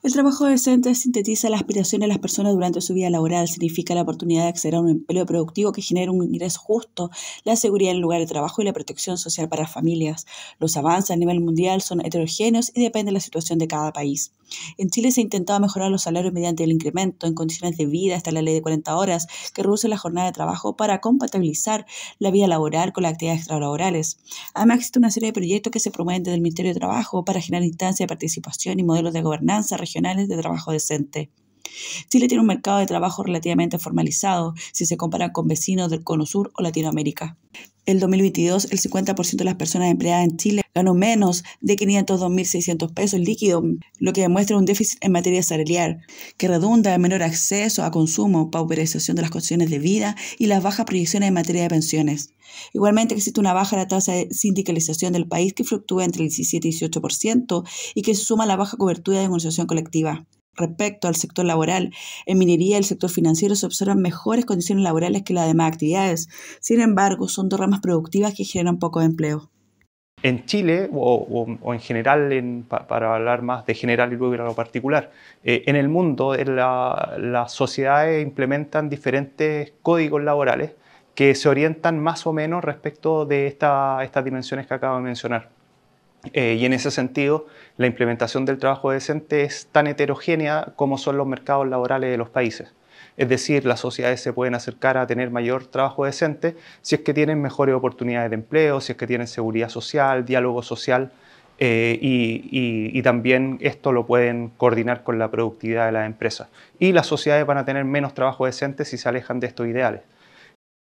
El trabajo decente sintetiza la aspiración de las personas durante su vida laboral, significa la oportunidad de acceder a un empleo productivo que genere un ingreso justo, la seguridad en el lugar de trabajo y la protección social para las familias. Los avances a nivel mundial son heterogéneos y dependen de la situación de cada país. En Chile se ha intentado mejorar los salarios mediante el incremento en condiciones de vida hasta la ley de 40 horas, que reduce la jornada de trabajo para compatibilizar la vida laboral con las actividades extralaborales. Además, existe una serie de proyectos que se promueven desde el Ministerio de Trabajo para generar instancias de participación y modelos de gobernanza regionales de trabajo decente. Chile tiene un mercado de trabajo relativamente formalizado si se compara con vecinos del Cono Sur o Latinoamérica. El 2022, el 50% de las personas empleadas en Chile ganó menos de 502.600 pesos líquidos, lo que demuestra un déficit en materia salarial, que redunda en menor acceso a consumo, pauperización de las condiciones de vida y las bajas proyecciones en materia de pensiones. Igualmente existe una baja tasa de sindicalización del país que fluctúa entre el 17 y 18% y que se suma a la baja cobertura de negociación colectiva. Respecto al sector laboral, en minería y el sector financiero se observan mejores condiciones laborales que las demás actividades. Sin embargo, son dos ramas productivas que generan poco empleo. En Chile, o, en general, para hablar más de general y luego ir a lo particular, eh, en el mundo las sociedades implementan diferentes códigos laborales que se orientan más o menos respecto de estas dimensiones que acabo de mencionar. Eh, y en ese sentido, la implementación del trabajo decente es tan heterogénea como son los mercados laborales de los países. Es decir, las sociedades se pueden acercar a tener mayor trabajo decente si es que tienen mejores oportunidades de empleo, si es que tienen seguridad social, diálogo social, eh, y, también esto lo pueden coordinar con la productividad de las empresas. Y las sociedades van a tener menos trabajo decente si se alejan de estos ideales.